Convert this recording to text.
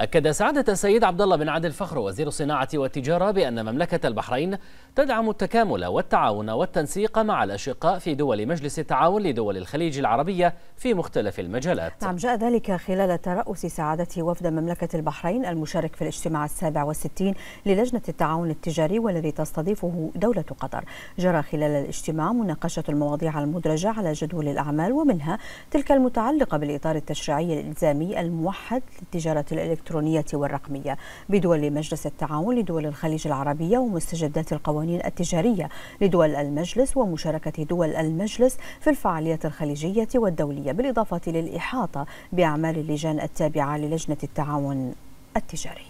أكد سعادة السيد عبد الله بن عادل فخر وزير الصناعة والتجارة بأن مملكة البحرين تدعم التكامل والتعاون والتنسيق مع الأشقاء في دول مجلس التعاون لدول الخليج العربية في مختلف المجالات. نعم جاء ذلك خلال ترأس سعادة وفد مملكة البحرين المشارك في الاجتماع السابع والستين للجنة التعاون التجاري والذي تستضيفه دولة قطر. جرى خلال الاجتماع مناقشة المواضيع المدرجة على جدول الأعمال ومنها تلك المتعلقة بالإطار التشريعي الإلزامي الموحد للتجارة الإلكترونية الإلكترونية والرقمية بدول مجلس التعاون لدول الخليج العربية ومستجدات القوانين التجارية لدول المجلس ومشاركة دول المجلس في الفعاليات الخليجية والدولية بالإضافة للإحاطة بأعمال اللجان التابعة للجنة التعاون التجاري